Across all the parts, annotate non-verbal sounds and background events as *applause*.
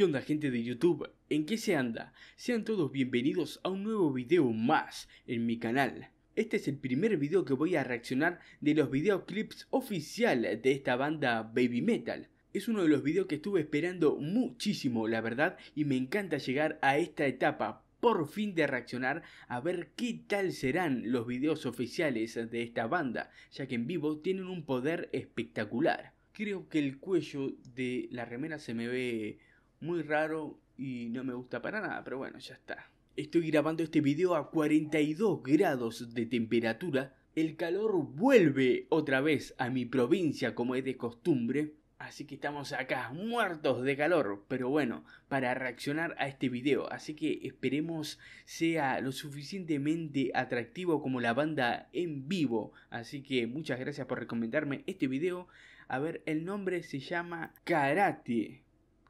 ¿Qué gente de YouTube? ¿En qué se anda? Sean todos bienvenidos a un nuevo video más en mi canal. Este es el primer video que voy a reaccionar de los videoclips oficial de esta banda Baby Metal. Es uno de los videos que estuve esperando muchísimo, la verdad, y me encanta llegar a esta etapa, por fin de reaccionar a ver qué tal serán los videos oficiales de esta banda, ya que en vivo tienen un poder espectacular. Creo que el cuello de la remera se me ve muy raro y no me gusta para nada, pero bueno, ya está. Estoy grabando este video a 42 grados de temperatura. El calor vuelve otra vez a mi provincia como es de costumbre. Así que estamos acá, muertos de calor, pero bueno, para reaccionar a este video. Así que esperemos sea lo suficientemente atractivo como la banda en vivo. Así que muchas gracias por recomendarme este video. A ver, el nombre se llama Karate.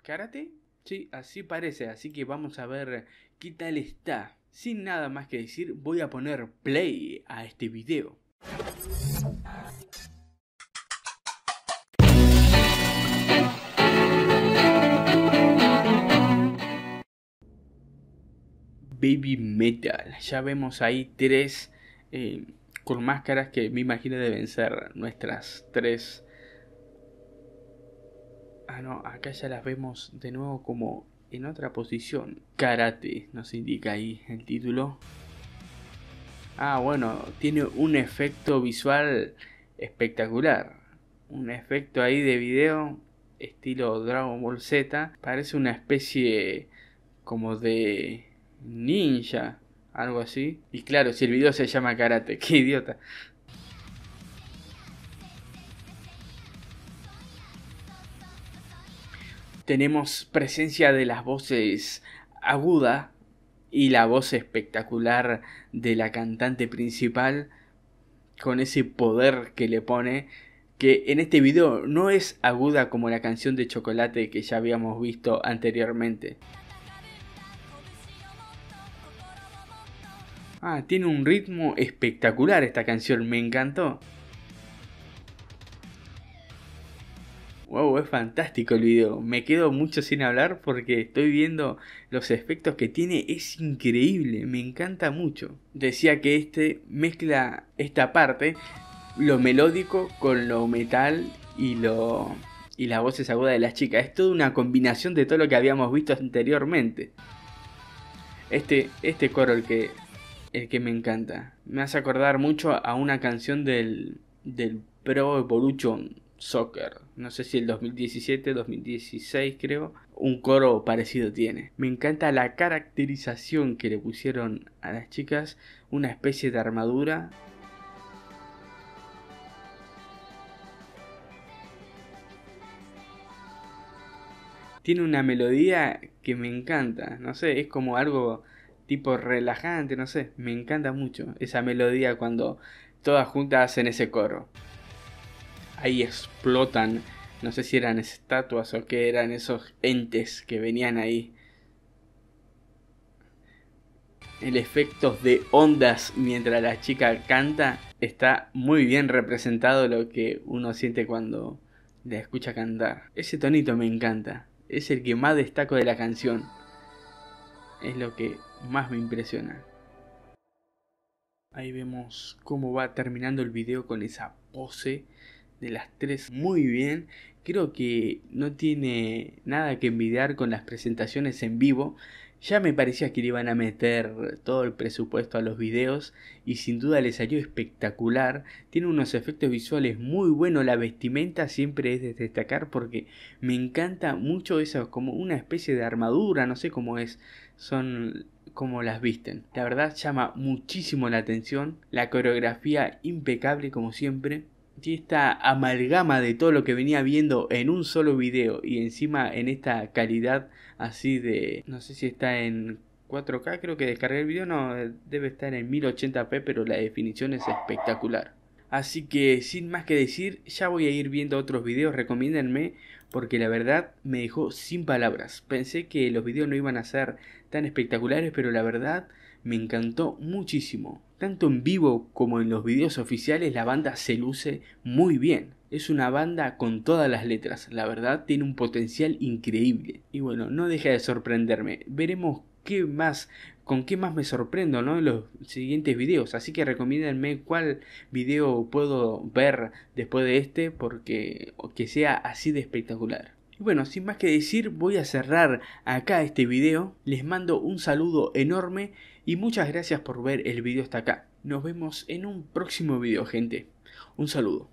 ¿Karate? Sí, así parece, así que vamos a ver qué tal está. Sin nada más que decir, voy a poner play a este video. Baby Metal. Ya vemos ahí tres eh, con máscaras que me imagino deben ser nuestras tres Ah, no, acá ya las vemos de nuevo como en otra posición. Karate, nos indica ahí el título. Ah, bueno, tiene un efecto visual espectacular. Un efecto ahí de video estilo Dragon Ball Z. Parece una especie como de ninja, algo así. Y claro, si el video se llama karate, *laughs* qué idiota. tenemos presencia de las voces aguda y la voz espectacular de la cantante principal con ese poder que le pone que en este video no es aguda como la canción de chocolate que ya habíamos visto anteriormente. Ah, tiene un ritmo espectacular esta canción, me encantó. wow, es fantástico el video. Me quedo mucho sin hablar porque estoy viendo los efectos que tiene, es increíble, me encanta mucho. Decía que este mezcla esta parte, lo melódico con lo metal y lo y las voces agudas de las chicas. Es toda una combinación de todo lo que habíamos visto anteriormente. Este, este coro el que, el que me encanta. Me hace acordar mucho a una canción del, del Pro Evolution Soccer. No sé si el 2017, 2016 creo. Un coro parecido tiene. Me encanta la caracterización que le pusieron a las chicas. Una especie de armadura tiene una melodía que me encanta, no sé, es como algo tipo relajante, no sé, me encanta mucho esa melodía cuando todas juntas hacen ese coro ahí explotan. No sé si eran estatuas o qué eran esos entes que venían ahí. El efecto de ondas mientras la chica canta está muy bien representado lo que uno siente cuando la escucha cantar. Ese tonito me encanta. Es el que más destaco de la canción. Es lo que más me impresiona. Ahí vemos cómo va terminando el video con esa pose de las tres muy bien. Creo que no tiene nada que envidiar con las presentaciones en vivo. Ya me parecía que le iban a meter todo el presupuesto a los videos y sin duda les salió espectacular. Tiene unos efectos visuales muy buenos, la vestimenta siempre es de destacar porque me encanta mucho eso, como una especie de armadura, no sé cómo es, son como las visten. La verdad llama muchísimo la atención, la coreografía impecable como siempre y esta amalgama de todo lo que venía viendo en un solo video y encima en esta calidad así de no sé si está en 4K creo que descargué el video no debe estar en 1080p pero la definición es espectacular así que sin más que decir ya voy a ir viendo otros videos recomiéndenme porque la verdad me dejó sin palabras pensé que los videos no iban a ser tan espectaculares pero la verdad me encantó muchísimo tanto en vivo como en los videos oficiales la banda se luce muy bien. Es una banda con todas las letras, la verdad tiene un potencial increíble. Y bueno, no deja de sorprenderme. Veremos qué más, con qué más me sorprendo, En los siguientes videos. Así que recomiéndenme cuál video puedo ver después de este porque que sea así de espectacular. Y bueno, sin más que decir, voy a cerrar acá este video. Les mando un saludo enorme y muchas gracias por ver el video hasta acá. Nos vemos en un próximo video, gente. Un saludo.